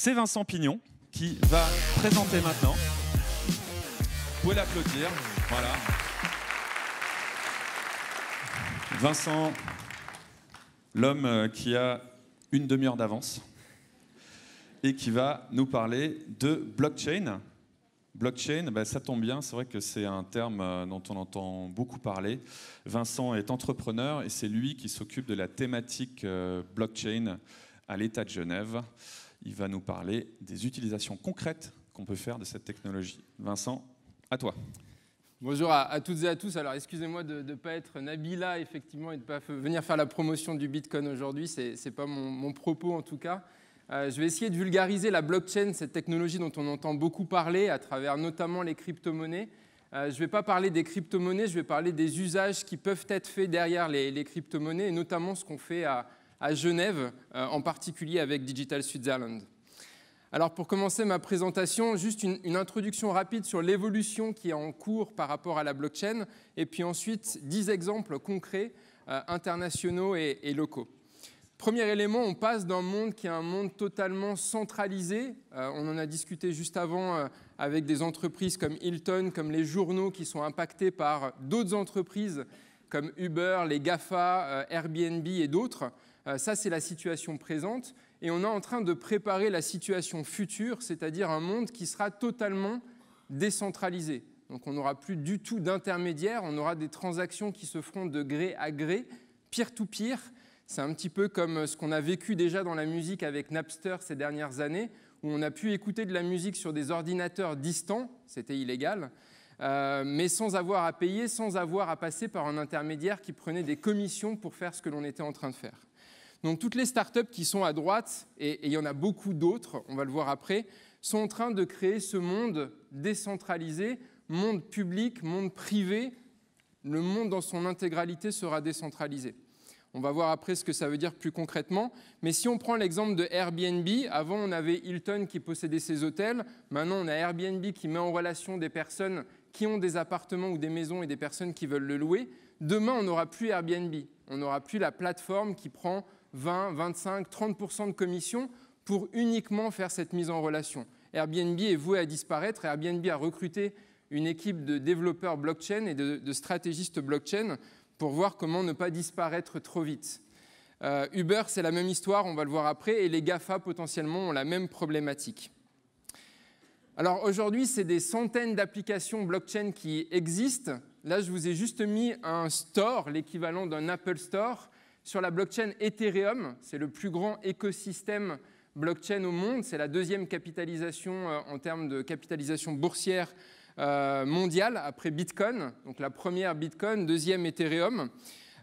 c'est Vincent Pignon qui va présenter maintenant. Vous pouvez l'applaudir. Voilà. Vincent, l'homme euh, qui a une demi-heure d'avance et qui va nous parler de blockchain. Blockchain, ben, ça tombe bien, c'est vrai que c'est un terme euh, dont on entend beaucoup parler. Vincent est entrepreneur et c'est lui qui s'occupe de la thématique euh, blockchain à l'État de Genève. Il va nous parler des utilisations concrètes qu'on peut faire de cette technologie. Vincent, à toi. Bonjour à, toutes et à tous. Alors excusez-moi de ne pas être Nabila, effectivement, et de ne pas venir faire la promotion du Bitcoin aujourd'hui. Ce n'est pas mon, propos en tout cas. Euh, je vais essayer de vulgariser la blockchain, cette technologie dont on entend beaucoup parler à travers notamment les crypto-monnaies. Euh, je ne vais pas parler des crypto-monnaies, je vais parler des usages qui peuvent être faits derrière les, les crypto-monnaies et notamment ce qu'on fait à, à Genève, euh, en particulier avec Digital Switzerland. Alors pour commencer ma présentation, juste une, introduction rapide sur l'évolution qui est en cours par rapport à la blockchain, et puis ensuite 10 exemples concrets, euh, internationaux et, locaux. Premier élément, on passe d'un monde qui est un monde totalement centralisé. Euh, on en a discuté juste avant avec des entreprises comme Hilton, comme les journaux qui sont impactés par d'autres entreprises comme Uber, les GAFA, Airbnb et d'autres. Euh, ça, c'est la situation présente. Et on est en train de préparer la situation future, c'est-à-dire un monde qui sera totalement décentralisé. Donc on n'aura plus du tout d'intermédiaires, on aura des transactions qui se feront de gré à gré, pire tout pire, C'est un petit peu comme euh, ce qu'on a vécu déjà dans la musique avec Napster ces dernières années, où on a pu écouter de la musique sur des ordinateurs distants, c'était illégal, euh, mais sans avoir à payer, sans avoir à passer par un intermédiaire qui prenait des commissions pour faire ce que l'on était en train de faire. Donc toutes les startups qui sont à droite, et, il y en a beaucoup d'autres, on va le voir après, sont en train de créer ce monde décentralisé, monde public, monde privé. Le monde dans son intégralité sera décentralisé. On va voir après ce que ça veut dire plus concrètement. Mais si on prend l'exemple de Airbnb, avant on avait Hilton qui possédait ses hôtels, maintenant on a Airbnb qui met en relation des personnes qui ont des appartements ou des maisons et des personnes qui veulent le louer. Demain, on n'aura plus Airbnb, on n'aura plus la plateforme qui prend 20, 25, 30% de commission pour uniquement faire cette mise en relation. Airbnb est voué à disparaître. Airbnb a recruté une équipe de développeurs blockchain et de, stratégistes blockchain pour voir comment ne pas disparaître trop vite. Euh, Uber, c'est la même histoire, on va le voir après, et les GAFA potentiellement ont la même problématique. Alors aujourd'hui, c'est des centaines d'applications blockchain qui existent. Là, je vous ai juste mis un store, l'équivalent d'un Apple Store, sur la blockchain Ethereum. C'est le plus grand écosystème blockchain au monde. C'est la deuxième capitalisation euh, en termes de capitalisation boursière euh, mondiale après Bitcoin. Donc la première Bitcoin, deuxième Ethereum.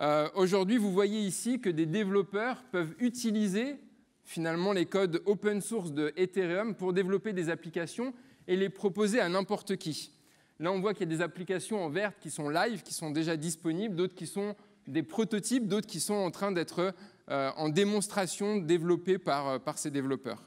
Euh, aujourd'hui, vous voyez ici que des développeurs peuvent utiliser finalement les codes open source de Ethereum pour développer des applications et les proposer à n'importe qui. Là, on voit qu'il y a des applications en vert qui sont live, qui sont déjà disponibles, d'autres qui sont des prototypes, d'autres qui sont en train d'être euh, en démonstration développés par, euh, par ces développeurs.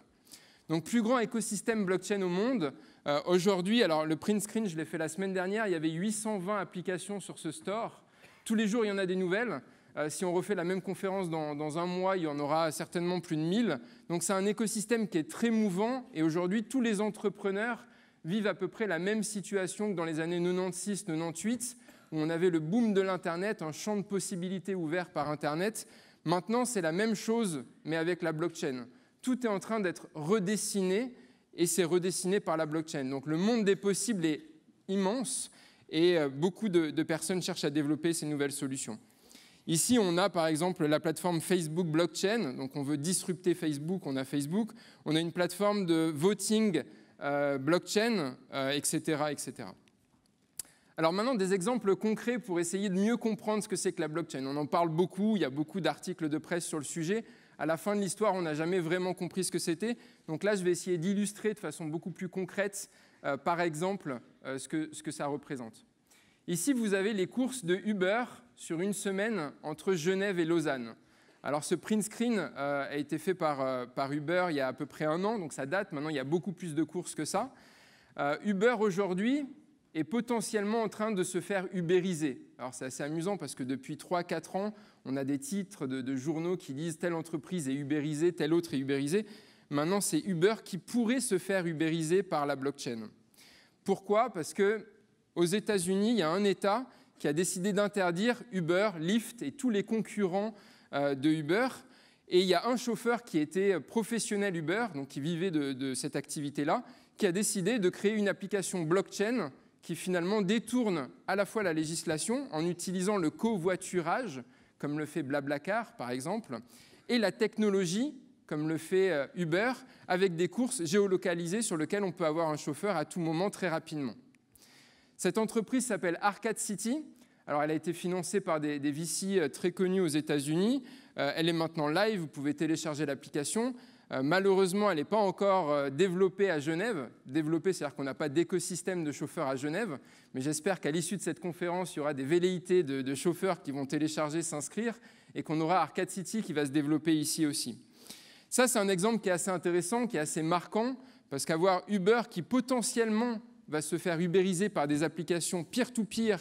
Donc plus grand écosystème blockchain au monde. Euh, aujourd'hui, alors le print screen, je l'ai fait la semaine dernière, il y avait 820 applications sur ce store. Tous les jours, il y en a des nouvelles. si on refait la même conférence dans, dans, un mois, il y en aura certainement plus de 1000. Donc c'est un écosystème qui est très mouvant et aujourd'hui, tous les entrepreneurs vivent à peu près la même situation que dans les années 96-98 où on avait le boom de l'Internet, un champ de possibilités ouvert par Internet. Maintenant, c'est la même chose, mais avec la blockchain. Tout est en train d'être redessiné, et c'est redessiné par la blockchain. Donc le monde des possibles est immense, et euh, beaucoup de, personnes cherchent à développer ces nouvelles solutions. Ici, on a par exemple la plateforme Facebook Blockchain, donc on veut disrupter Facebook, on a Facebook, on a une plateforme de voting euh, blockchain, etc., euh, etc. Alors maintenant, des exemples concrets pour essayer de mieux comprendre ce que c'est que la blockchain. On en parle beaucoup, il y a beaucoup d'articles de presse sur le sujet. À la fin de l'histoire, on n'a jamais vraiment compris ce que c'était. Donc là, je vais essayer d'illustrer de façon beaucoup plus concrète, euh, par exemple, euh, ce, que, ce que ça représente. Ici, vous avez les courses de Uber sur une semaine entre Genève et Lausanne. Alors ce print screen euh, a été fait par, par Uber il y a à peu près un an, donc ça date. Maintenant, il y a beaucoup plus de courses que ça. Uber aujourd'hui, est potentiellement en train de se faire ubériser. Alors c'est assez amusant parce que depuis 3-4 ans, on a des titres de, journaux qui disent telle entreprise est ubérisée, telle autre est ubérisée. Maintenant, c'est Uber qui pourrait se faire ubériser par la blockchain. Pourquoi Parce que aux États-Unis, il y a un État qui a décidé d'interdire Uber, Lyft et tous les concurrents euh, de Uber. Et il y a un chauffeur qui était professionnel Uber, donc qui vivait de, de cette activité-là, qui a décidé de créer une application blockchain qui finalement détourne à la fois la législation en utilisant le covoiturage, comme le fait Blablacar par exemple, et la technologie, comme le fait euh, Uber, avec des courses géolocalisées sur lesquelles on peut avoir un chauffeur à tout moment très rapidement. Cette entreprise s'appelle Arcade City. Alors, elle a été financée par des, VC euh, très connus aux États-Unis. Euh, elle est maintenant live, vous pouvez télécharger l'application. Euh, malheureusement, elle n'est pas encore euh, développée à Genève. Développée, c'est-à-dire qu'on n'a pas d'écosystème de chauffeurs à Genève. Mais j'espère qu'à l'issue de cette conférence, il y aura des velléités de, chauffeurs qui vont télécharger, s'inscrire, et qu'on aura Arcade City qui va se développer ici aussi. Ça, c'est un exemple qui est assez intéressant, qui est assez marquant, parce qu'avoir Uber qui potentiellement va se faire ubériser par des applications peer to -peer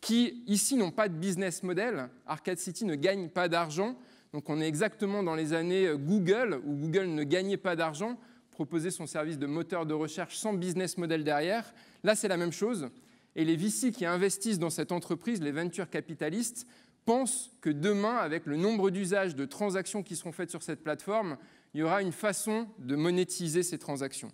qui, ici, n'ont pas de business model, Arcade City ne gagne pas d'argent, donc on est exactement dans les années euh, Google, où Google ne gagnait pas d'argent, proposait son service de moteur de recherche sans business model derrière. Là, c'est la même chose. Et les VC qui investissent dans cette entreprise, les venture capitalistes, pensent que demain, avec le nombre d'usages, de transactions qui seront faites sur cette plateforme, il y aura une façon de monétiser ces transactions.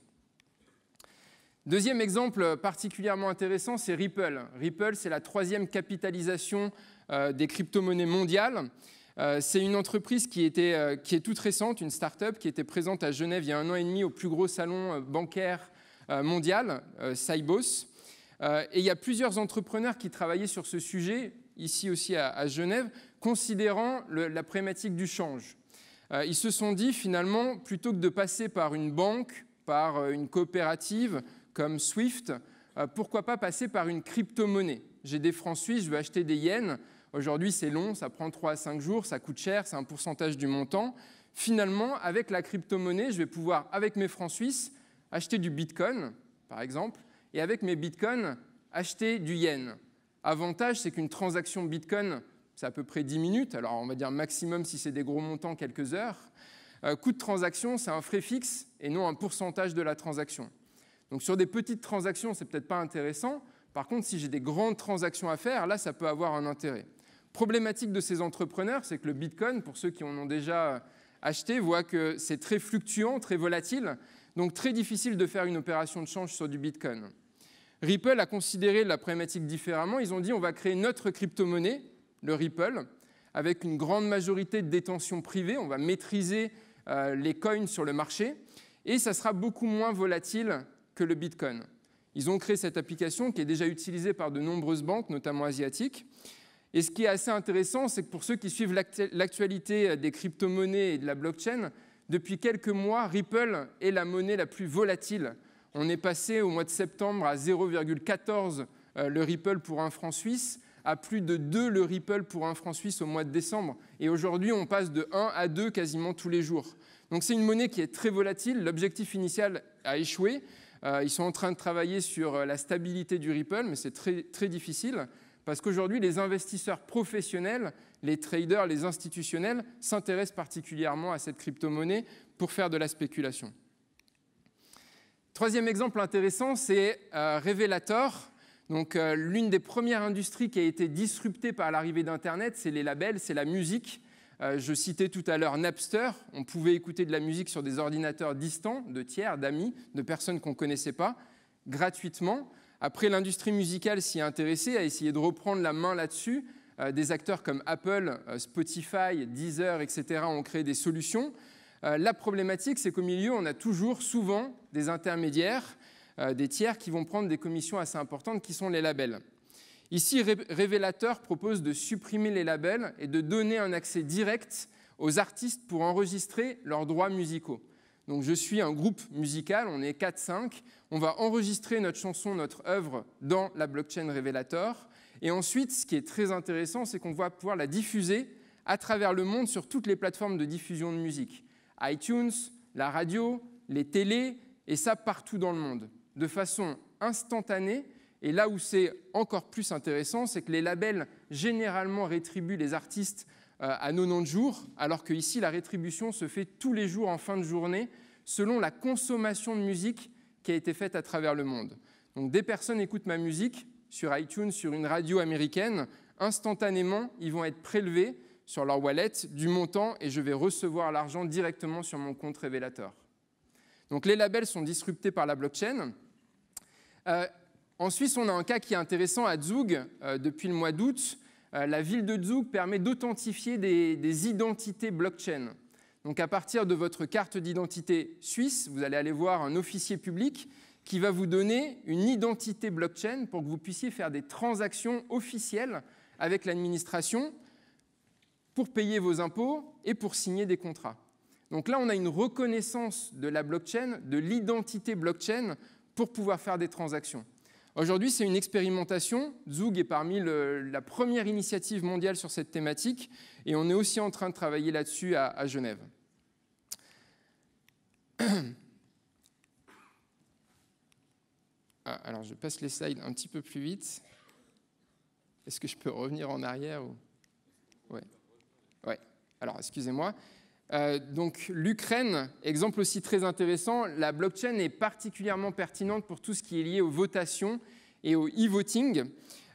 Deuxième exemple euh, particulièrement intéressant, c'est Ripple. Ripple, c'est la troisième capitalisation euh, des crypto-monnaies mondiales. Euh, c'est une entreprise euh, qui, est toute récente, une start-up qui était présente à Genève il y a un an et demi au plus gros salon euh, bancaire mondial, Cybos. Et il y a plusieurs entrepreneurs qui travaillaient sur ce sujet, ici aussi à, Genève, considérant la problématique du change. Ils se sont dit finalement, plutôt que de passer par une banque, par une coopérative comme Swift, pourquoi pas passer par une crypto-monnaie J'ai des francs suisses, je vais acheter des yens, Aujourd'hui, c'est long, ça prend 3 à 5 jours, ça coûte cher, c'est un pourcentage du montant. Finalement, avec la crypto-monnaie, je vais pouvoir, avec mes francs suisses, acheter du bitcoin, par exemple, et avec mes bitcoins, acheter du yen. Avantage, c'est qu'une transaction bitcoin, c'est à peu près 10 minutes, alors on va dire maximum si c'est des gros montants, quelques heures. Euh, coût de transaction, c'est un frais fixe et non un pourcentage de la transaction. Donc sur des petites transactions, c'est peut-être pas intéressant. Par contre, si j'ai des grandes transactions à faire, là, ça peut avoir un intérêt problématique de ces entrepreneurs, c'est que le Bitcoin, pour ceux qui en ont déjà acheté, voit que c'est très fluctuant, très volatile, donc très difficile de faire une opération de change sur du Bitcoin. Ripple a considéré la problématique différemment. Ils ont dit on va créer notre crypto-monnaie, le Ripple, avec une grande majorité de détention privée. On va maîtriser euh, les coins sur le marché et ça sera beaucoup moins volatile que le Bitcoin. Ils ont créé cette application qui est déjà utilisée par de nombreuses banques, notamment asiatiques. Et ce qui est assez intéressant, c'est que pour ceux qui suivent l'actualité des crypto-monnaies et de la blockchain, depuis quelques mois, Ripple est la monnaie la plus volatile. On est passé au mois de septembre à 0,14 euh, le Ripple pour un franc suisse, à plus de 2 le Ripple pour un franc suisse au mois de décembre. Et aujourd'hui, on passe de 1 à 2 quasiment tous les jours. Donc c'est une monnaie qui est très volatile. L'objectif initial a échoué. Euh, ils sont en train de travailler sur euh, la stabilité du Ripple, mais c'est très, très difficile. Parce qu'aujourd'hui, les investisseurs professionnels, les traders, les institutionnels s'intéressent particulièrement à cette crypto-monnaie pour faire de la spéculation. Troisième exemple intéressant, c'est euh, Revelator. Donc, euh, l'une des premières industries qui a été disruptée par l'arrivée d'Internet, c'est les labels, c'est la musique. Euh, je citais tout à l'heure Napster. On pouvait écouter de la musique sur des ordinateurs distants, de tiers, d'amis, de personnes qu'on ne connaissait pas, gratuitement. Après, l'industrie musicale s'y est intéressée, a essayé de reprendre la main là-dessus. Euh, des acteurs comme Apple, euh, Spotify, Deezer, etc. ont créé des solutions. Euh, la problématique, c'est qu'au milieu, on a toujours, souvent, des intermédiaires, des tiers qui vont prendre des commissions assez importantes, qui sont les labels. Ici, Révélateur propose de supprimer les labels et de donner un accès direct aux artistes pour enregistrer leurs droits musicaux. Donc je suis un groupe musical, on est 4-5, on va enregistrer notre chanson, notre œuvre dans la blockchain Revelator. Et ensuite, ce qui est très intéressant, c'est qu'on va pouvoir la diffuser à travers le monde sur toutes les plateformes de diffusion de musique. iTunes, la radio, les télés, et ça partout dans le monde, de façon instantanée. Et là où c'est encore plus intéressant, c'est que les labels généralement rétribuent les artistes euh, à de jours, alors que la rétribution se fait tous les jours en fin de journée selon la consommation de musique qui a été faite à travers le monde. Donc des personnes écoutent ma musique sur iTunes, sur une radio américaine, instantanément, ils vont être prélevés sur leur wallet du montant et je vais recevoir l'argent directement sur mon compte révélateur. Donc les labels sont disruptés par la blockchain. Euh, en Suisse, on a un cas qui est intéressant à Zug euh, depuis le mois d'août. Euh, la ville de Zug permet d'authentifier des, des, identités blockchain. Donc à partir de votre carte d'identité suisse, vous allez aller voir un officier public qui va vous donner une identité blockchain pour que vous puissiez faire des transactions officielles avec l'administration pour payer vos impôts et pour signer des contrats. Donc là, on a une reconnaissance de la blockchain, de l'identité blockchain pour pouvoir faire des transactions. Aujourd'hui, c'est une expérimentation. Zug est parmi la première initiative mondiale sur cette thématique et on est aussi en train de travailler là-dessus à, Genève. Ah, alors, je passe les slides un petit peu plus vite. Est-ce que je peux revenir en arrière Oui, ouais. ouais. Alors, excusez-moi. Euh, donc l'Ukraine, exemple aussi très intéressant, la blockchain est particulièrement pertinente pour tout ce qui est lié aux votations et au e-voting.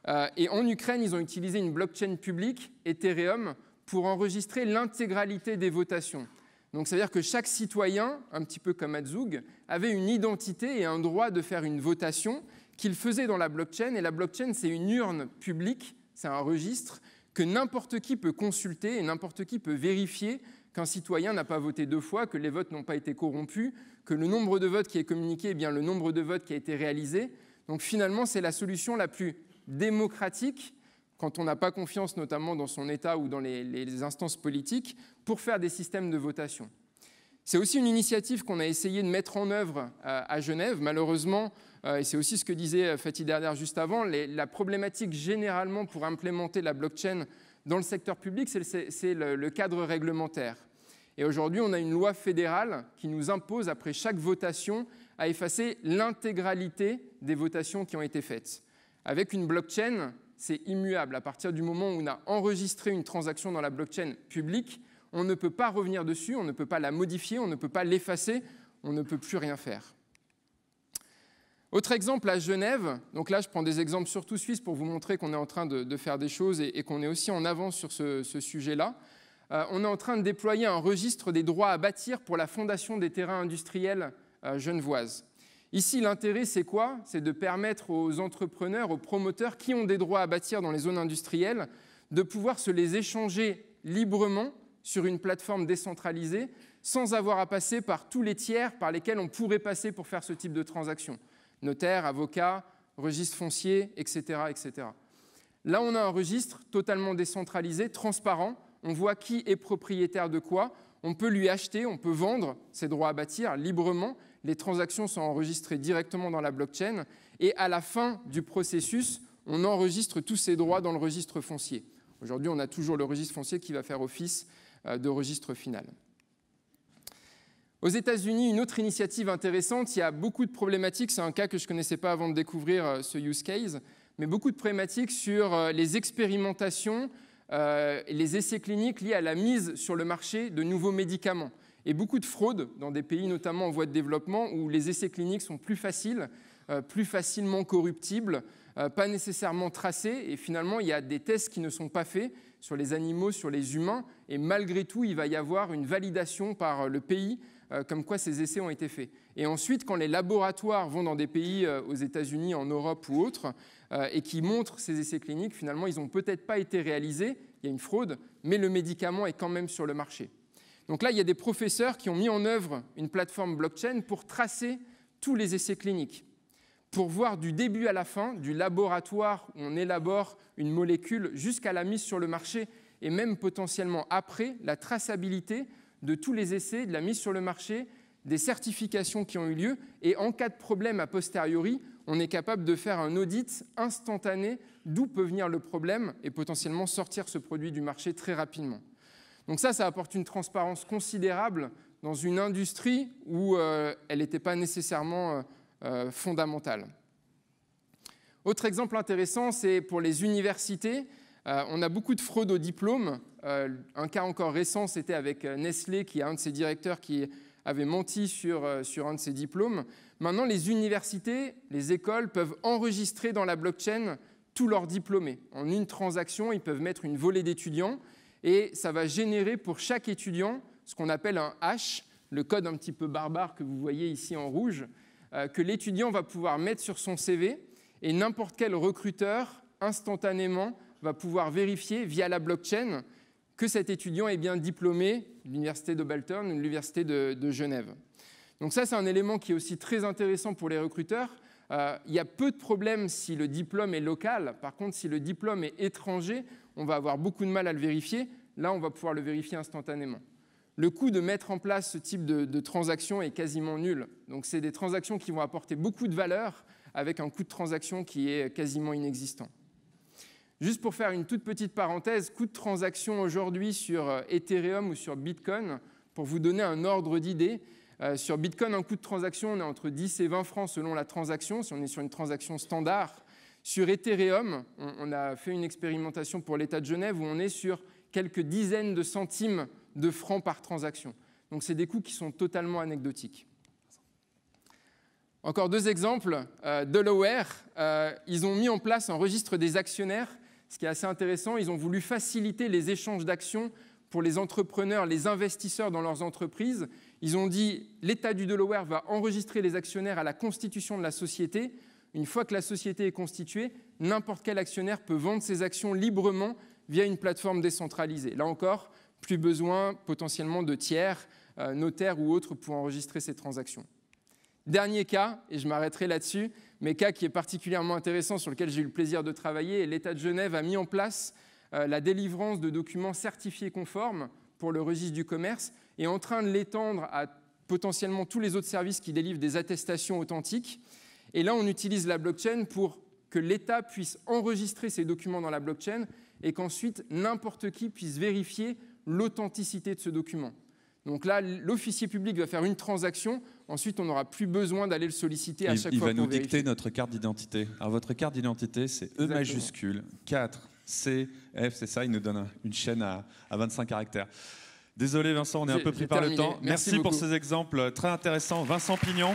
Euh, et en Ukraine, ils ont utilisé une blockchain publique, Ethereum, pour enregistrer l'intégralité des votations. Donc ça veut dire que chaque citoyen, un petit peu comme adzoug avait une identité et un droit de faire une votation qu'il faisait dans la blockchain. Et la blockchain, c'est une urne publique, c'est un registre que n'importe qui peut consulter et n'importe qui peut vérifier qu'un citoyen n'a pas voté deux fois, que les votes n'ont pas été corrompus, que le nombre de votes qui est communiqué est bien le nombre de votes qui a été réalisé. Donc finalement, c'est la solution la plus démocratique quand on n'a pas confiance notamment dans son État ou dans les, instances politiques pour faire des systèmes de votation. C'est aussi une initiative qu'on a essayé de mettre en œuvre à Genève. Malheureusement, euh, et c'est aussi ce que disait euh, Fatih Derder juste avant, la problématique généralement pour implémenter la blockchain dans le secteur public, c'est le, cadre réglementaire. Et aujourd'hui, on a une loi fédérale qui nous impose, après chaque votation, à effacer l'intégralité des votations qui ont été faites. Avec une blockchain, c'est immuable. À partir du moment où on a enregistré une transaction dans la blockchain publique, on ne peut pas revenir dessus, on ne peut pas la modifier, on ne peut pas l'effacer, on ne peut plus rien faire. Autre exemple à Genève, donc là je prends des exemples surtout suisses pour vous montrer qu'on est en train de, faire des choses et, qu'on est aussi en avance sur ce, sujet-là. Euh, on est en train de déployer un registre des droits à bâtir pour la fondation des terrains industriels euh, genevoises. Ici, l'intérêt, c'est quoi C'est de permettre aux entrepreneurs, aux promoteurs qui ont des droits à bâtir dans les zones industrielles, de pouvoir se les échanger librement sur une plateforme décentralisée, sans avoir à passer par tous les tiers par lesquels on pourrait passer pour faire ce type de transaction. Notaire, avocat, registre foncier, etc., etc. Là, on a un registre totalement décentralisé, transparent. On voit qui est propriétaire de quoi. On peut lui acheter, on peut vendre ses droits à bâtir librement. Les transactions sont enregistrées directement dans la blockchain. Et à la fin du processus, on enregistre tous ces droits dans le registre foncier. Aujourd'hui, on a toujours le registre foncier qui va faire office euh, de registre final. Aux États-Unis, une autre initiative intéressante, il y a beaucoup de problématiques, c'est un cas que je ne connaissais pas avant de découvrir euh, ce use case, mais beaucoup de problématiques sur euh, les expérimentations, euh, les essais cliniques liés à la mise sur le marché de nouveaux médicaments. Et beaucoup de fraudes dans des pays notamment en voie de développement où les essais cliniques sont plus faciles, plus facilement corruptibles, pas nécessairement tracés. Et finalement, il y a des tests qui ne sont pas faits sur les animaux, sur les humains. Et malgré tout, il va y avoir une validation par le pays euh, comme quoi ces essais ont été faits. Et ensuite, quand les laboratoires vont dans des pays, euh, aux États-Unis, en Europe ou autre, euh, et qui montrent ces essais cliniques, finalement, ils n'ont peut-être pas été réalisés, il y a une fraude, mais le médicament est quand même sur le marché. Donc là, il y a des professeurs qui ont mis en œuvre une plateforme blockchain pour tracer tous les essais cliniques pour voir du début à la fin, du laboratoire où on élabore une molécule jusqu'à la mise sur le marché et même potentiellement après, la traçabilité de tous les essais, de la mise sur le marché, des certifications qui ont eu lieu. Et en cas de problème a posteriori, on est capable de faire un audit instantané d'où peut venir le problème et potentiellement sortir ce produit du marché très rapidement. Donc ça, ça apporte une transparence considérable dans une industrie où euh, elle n'était pas nécessairement euh, euh, fondamentale. Autre exemple intéressant, c'est pour les universités. on a beaucoup de fraude aux diplômes. Euh, un cas encore récent, c'était avec euh, Nestlé, qui a un de ses directeurs qui avait menti sur, euh, sur un de ses diplômes. Maintenant, les universités, les écoles peuvent enregistrer dans la blockchain tous leurs diplômés. En une transaction, ils peuvent mettre une volée d'étudiants et ça va générer pour chaque étudiant ce qu'on appelle un hash, le code un petit peu barbare que vous voyez ici en rouge, que l'étudiant va pouvoir mettre sur son CV et n'importe quel recruteur, instantanément, va pouvoir vérifier via la blockchain que cet étudiant est bien diplômé de l'université de ou de l'université de, Genève. Donc ça, c'est un élément qui est aussi très intéressant pour les recruteurs. Euh, il y a peu de problèmes si le diplôme est local. Par contre, si le diplôme est étranger, on va avoir beaucoup de mal à le vérifier. Là, on va pouvoir le vérifier instantanément. Le coût de mettre en place ce type de, de transaction est quasiment nul. Donc, c'est des transactions qui vont apporter beaucoup de valeur avec un coût de transaction qui est quasiment inexistant. Juste pour faire une toute petite parenthèse, coût de transaction aujourd'hui sur euh, Ethereum ou sur Bitcoin, pour vous donner un ordre d'idée, euh, sur Bitcoin, un coût de transaction, on est entre 10 et 20 francs selon la transaction, si on est sur une transaction standard. Sur Ethereum, on, a fait une expérimentation pour l'État de Genève où on est sur quelques dizaines de centimes de francs par transaction. Donc c'est des coûts qui sont totalement anecdotiques. Encore deux exemples. Euh, Delaware, ils ont mis en place un registre des actionnaires ce qui est assez intéressant, ils ont voulu faciliter les échanges d'actions pour les entrepreneurs, les investisseurs dans leurs entreprises. Ils ont dit l'État du Delaware va enregistrer les actionnaires à la constitution de la société. Une fois que la société est constituée, n'importe quel actionnaire peut vendre ses actions librement via une plateforme décentralisée. Là encore, plus besoin potentiellement de tiers, euh, notaires ou autres pour enregistrer ces transactions. Dernier cas, et je m'arrêterai là-dessus, mais cas qui est particulièrement intéressant, sur lequel j'ai eu le plaisir de travailler, l'État de Genève a mis en place euh, la délivrance de documents certifiés conformes pour le registre du commerce, et en train de l'étendre à potentiellement tous les autres services qui délivrent des attestations authentiques. Et là, on utilise la blockchain pour que l'État puisse enregistrer ces documents dans la blockchain et qu'ensuite n'importe qui puisse vérifier l'authenticité de ce document. Donc là, l'officier public va faire une transaction. Ensuite, on n'aura plus besoin d'aller le solliciter à chaque fois. Il va nous dicter notre carte d'identité. Alors, votre carte d'identité, c'est E majuscule 4 C F. C'est ça. Il nous donne une chaîne à, 25 caractères. Désolé, Vincent, on est un peu pris par le temps. Merci pour ces exemples très intéressants, Vincent Pignon.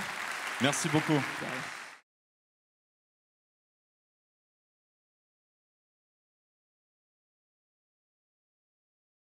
Merci beaucoup.